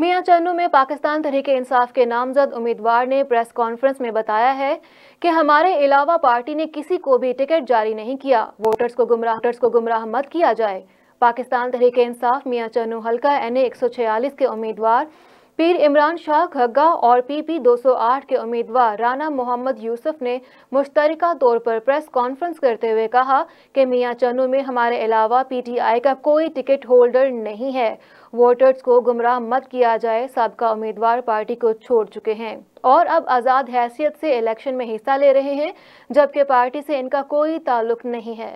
मियाँ चन्नू में पाकिस्तान तहरीक इंसाफ के नामजद उम्मीदवार ने प्रेस कॉन्फ्रेंस में बताया है कि हमारे अलावा पार्टी ने किसी को भी टिकट जारी नहीं किया वोटर्स को गुमराह वोटर्स को गुमराह मत किया जाए पाकिस्तान तहरीक इंसाफ मियाँ चन्नू हल्का एन ए के उम्मीदवार पीर इमरान शाह घग्गा और पीपी 208 के उम्मीदवार राना मोहम्मद यूसुफ ने मुश्तरका तौर पर प्रेस कॉन्फ्रेंस करते हुए कहा कि मियाँ चनू में हमारे अलावा पीटीआई का कोई टिकट होल्डर नहीं है वोटर्स को गुमराह मत किया जाए सबका उम्मीदवार पार्टी को छोड़ चुके हैं और अब आज़ाद हैसियत से इलेक्शन में हिस्सा ले रहे हैं जबकि पार्टी से इनका कोई ताल्लुक नहीं है